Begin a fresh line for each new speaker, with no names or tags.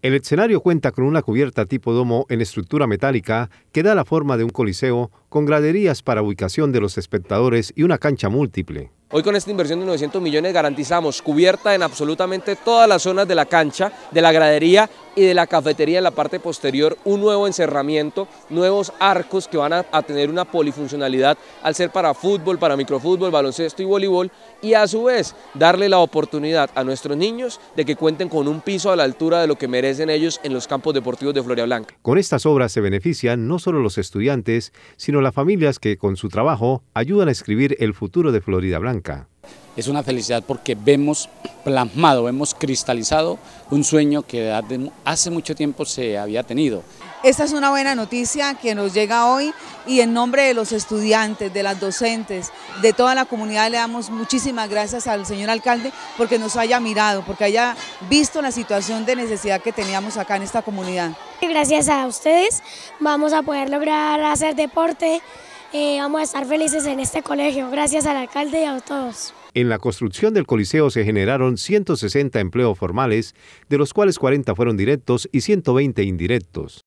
El escenario cuenta con una cubierta tipo domo en estructura metálica que da la forma de un coliseo con graderías para ubicación de los espectadores y una cancha múltiple.
Hoy con esta inversión de 900 millones garantizamos cubierta en absolutamente todas las zonas de la cancha, de la gradería y de la cafetería en la parte posterior un nuevo encerramiento, nuevos arcos que van a, tener una polifuncionalidad al ser para fútbol, para microfútbol, baloncesto y voleibol y a su vez darle la oportunidad a nuestros niños de que cuenten con un piso a la altura de lo que merecen ellos en los campos deportivos de Florida Blanca.
Con estas obras se benefician no solo los estudiantes, sino las familias que con su trabajo ayudan a escribir el futuro de Florida Blanca.
Es una felicidad porque vemos plasmado, hemos cristalizado un sueño que hace mucho tiempo se había tenido.
Esta es una buena noticia que nos llega hoy y en nombre de los estudiantes, de las docentes, de toda la comunidad le damos muchísimas gracias al señor alcalde porque nos haya mirado, porque haya visto la situación de necesidad que teníamos acá en esta comunidad.
Gracias a ustedes vamos a poder lograr hacer deporte, eh, vamos a estar felices en este colegio, gracias al alcalde y a todos.
En la construcción del Coliseo se generaron 160 empleos formales, de los cuales 40 fueron directos y 120 indirectos.